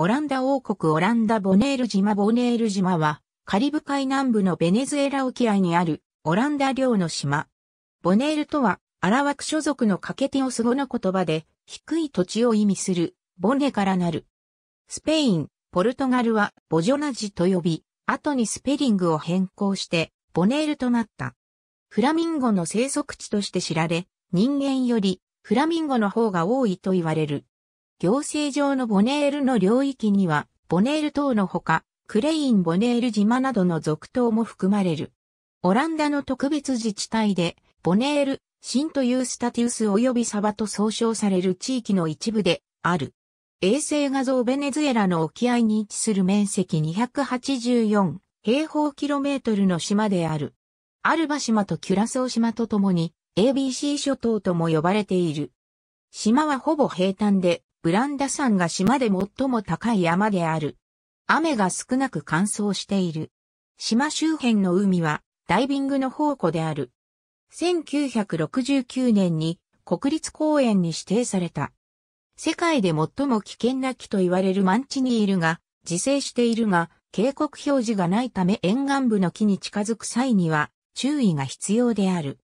オランダ王国オランダボネール島ボネール島は、カリブ海南部のベネズエラ沖合にあるオランダ領の島。ボネールとは、アラワク所属のカケティオス語の言葉で、低い土地を意味する、ボネからなる。スペイン、ポルトガルはボジョナジと呼び、後にスペリングを変更して、ボネールとなった。フラミンゴの生息地として知られ、人間よりフラミンゴの方が多いと言われる。行政上のボネールの領域には、ボネール島のほか、クレイン・ボネール島などの続島も含まれる。オランダの特別自治体で、ボネール、シンというスタティウス及びサバと総称される地域の一部である。衛星画像ベネズエラの沖合に位置する面積284平方キロメートルの島である。アルバ島とキュラソー島とともに ABC 諸島とも呼ばれている。島はほぼ平坦でブランダ山が島で最も高い山である。雨が少なく乾燥している。島周辺の海はダイビングの宝庫である。1969年に国立公園に指定された。世界で最も危険な木と言われるマンチニールが自生しているが、警告表示がないため沿岸部の木に近づく際には注意が必要である。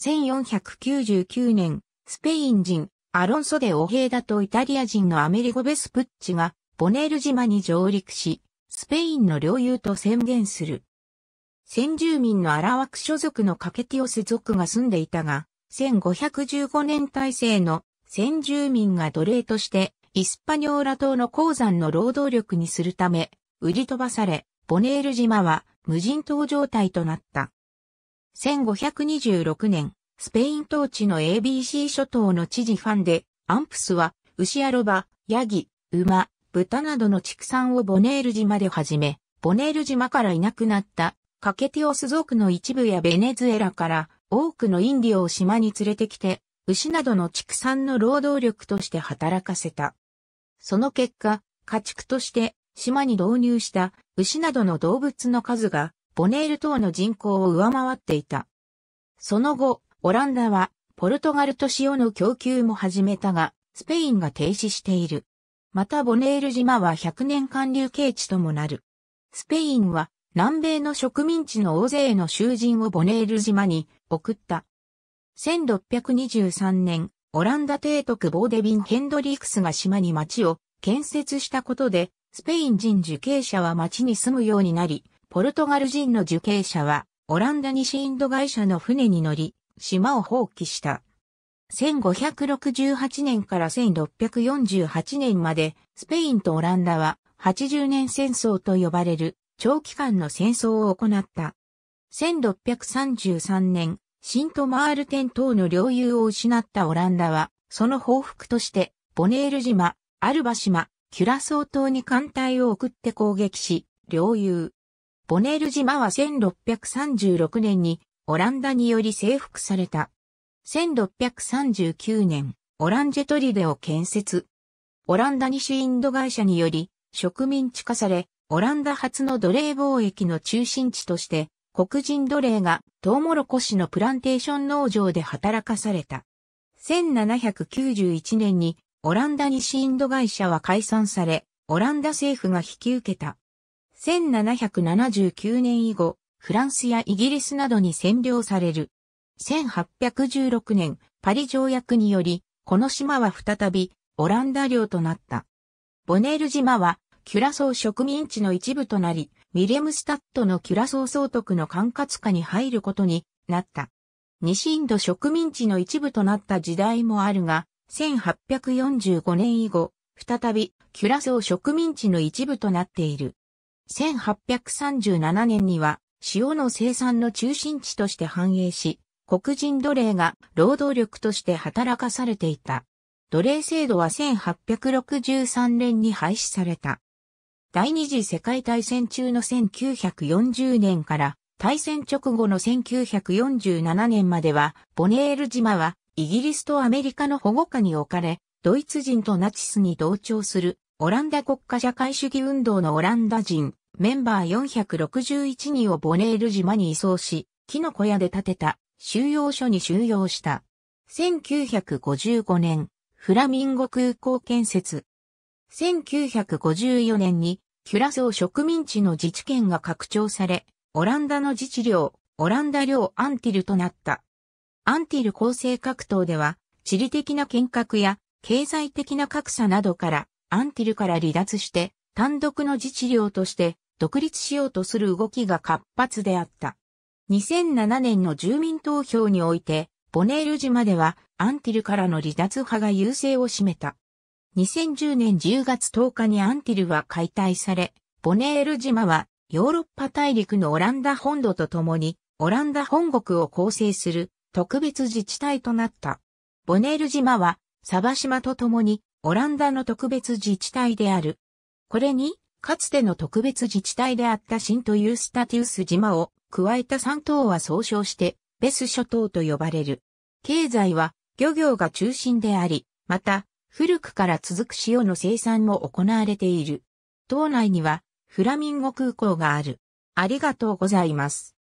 1499年、スペイン人アロンソでオヘイダとイタリア人のアメリゴ・ベスプッチがボネール島に上陸し、スペインの領有と宣言する。先住民のアラワク所属のカケティオス族が住んでいたが、1515年体制の先住民が奴隷としてイスパニョーラ島の鉱山の労働力にするため、売り飛ばされ、ボネール島は無人島状態となった。1526年、スペイン統治の ABC 諸島の知事ファンで、アンプスは、牛やロバ、ヤギ、馬、豚などの畜産をボネール島で始め、ボネール島からいなくなった、カケティオス族の一部やベネズエラから多くのインディオを島に連れてきて、牛などの畜産の労働力として働かせた。その結果、家畜として島に導入した牛などの動物の数がボネール島の人口を上回っていた。その後、オランダはポルトガルと塩の供給も始めたが、スペインが停止している。またボネール島は100年間流刑地ともなる。スペインは南米の植民地の大勢の囚人をボネール島に送った。1623年、オランダ提督ボーデビン・ヘンドリクスが島に町を建設したことで、スペイン人受刑者は町に住むようになり、ポルトガル人の受刑者はオランダ西インド会社の船に乗り、島を放棄した。1568年から1648年まで、スペインとオランダは80年戦争と呼ばれる長期間の戦争を行った。1633年、シントマールテン島の領有を失ったオランダは、その報復として、ボネール島、アルバ島、キュラソー島に艦隊を送って攻撃し、領有。ボネール島は1636年にオランダにより征服された。1639年、オランジェトリデを建設。オランダ西インド会社により植民地化され、オランダ初の奴隷貿易の中心地として、黒人奴隷がトウモロコシのプランテーション農場で働かされた。1791年にオランダ西インド会社は解散され、オランダ政府が引き受けた。1779年以後、フランスやイギリスなどに占領される。1816年、パリ条約により、この島は再びオランダ領となった。ボネール島は、キュラソー植民地の一部となり、ウィレムスタットのキュラソー総督の管轄下に入ることになった。西インド植民地の一部となった時代もあるが、1845年以後、再びキュラソー植民地の一部となっている。1837年には塩の生産の中心地として繁栄し、黒人奴隷が労働力として働かされていた。奴隷制度は1863年に廃止された。第二次世界大戦中の1940年から大戦直後の1947年までは、ボネール島はイギリスとアメリカの保護下に置かれ、ドイツ人とナチスに同調するオランダ国家社会主義運動のオランダ人、メンバー461人をボネール島に移送し、木の小屋で建てた収容所に収容した。1955年、フラミンゴ空港建設。1954年に、キュラソー植民地の自治権が拡張され、オランダの自治領、オランダ領アンティルとなった。アンティル構成格闘では、地理的な見学や経済的な格差などから、アンティルから離脱して、単独の自治領として独立しようとする動きが活発であった。2007年の住民投票において、ボネール島ではアンティルからの離脱派が優勢を占めた。2010年10月10日にアンティルは解体され、ボネール島はヨーロッパ大陸のオランダ本土と共にオランダ本国を構成する特別自治体となった。ボネール島はサバ島と共にオランダの特別自治体である。これにかつての特別自治体であった新とユースタティウス島を加えた3島は総称して、ベス諸島と呼ばれる。経済は漁業が中心であり、また、古くから続く塩の生産も行われている。島内には、フラミンゴ空港がある。ありがとうございます。